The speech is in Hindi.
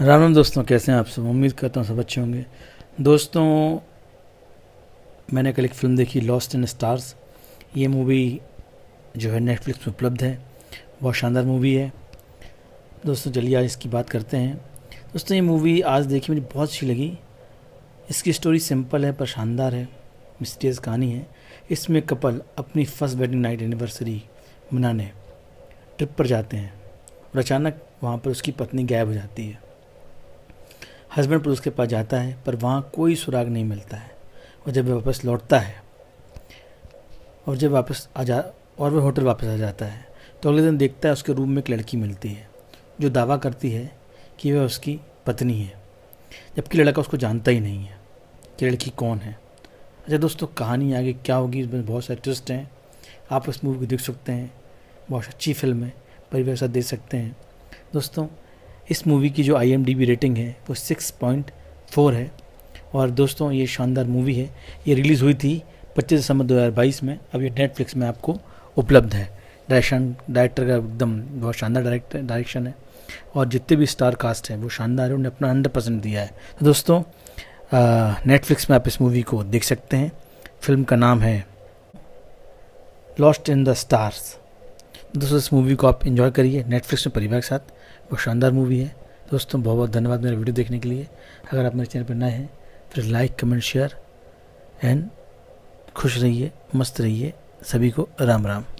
राम राम दोस्तों कैसे हैं आप सब उम्मीद करता हूँ सब अच्छे होंगे दोस्तों मैंने कल एक फ़िल्म देखी लॉस्ट इन स्टार्स ये मूवी जो है नेटफ्लिक्स में उपलब्ध है बहुत शानदार मूवी है दोस्तों चलिए आज इसकी बात करते हैं दोस्तों ये मूवी आज देखी मुझे बहुत अच्छी लगी इसकी स्टोरी सिंपल है पर शानदार है मिस्टीरियस कहानी है इसमें कपल अपनी फर्स्ट वेडिंग नाइट एनिवर्सरी मनाने ट्रिप पर जाते हैं और अचानक वहाँ पर उसकी पत्नी गायब हो जाती है हस्बैंड पुलिस के पास जाता है पर वहाँ कोई सुराग नहीं मिलता है और जब वह वापस लौटता है और जब वापस आ जा और वह होटल वापस आ जाता है तो अगले दिन देखता है उसके रूम में एक लड़की मिलती है जो दावा करती है कि वह उसकी पत्नी है जबकि लड़का उसको जानता ही नहीं है कि लड़की कौन है अच्छा दोस्तों कहानी आगे क्या होगी इसमें बहुत सारे ट्विस्ट हैं आप इस मूवी को देख सकते हैं बहुत अच्छी फिल्म है परिवार साथ देख सकते हैं दोस्तों इस मूवी की जो आई रेटिंग है वो सिक्स पॉइंट फोर है और दोस्तों ये शानदार मूवी है ये रिलीज़ हुई थी पच्चीस दिसंबर 2022 में अब ये नेटफ्लिक्स में आपको उपलब्ध है डायरेक्शन डायरेक्टर का एकदम बहुत शानदार डायरेक्टर डायरेक्शन है और जितने भी स्टार कास्ट हैं वो शानदार है उन्हें अपना हंड्रेड परसेंट दिया है तो दोस्तों नेटफ्लिक्स में आप इस मूवी को देख सकते हैं फिल्म का नाम है लॉस्ट इन द स्टार्स दोस्तों इस मूवी को आप इन्जॉय करिए नेटफ्लिक्स में परिवार के साथ बहुत शानदार मूवी है दोस्तों बहुत बहुत धन्यवाद मेरा वीडियो देखने के लिए अगर आप मेरे चैनल पर नए हैं फिर लाइक कमेंट शेयर एंड खुश रहिए मस्त रहिए सभी को राम राम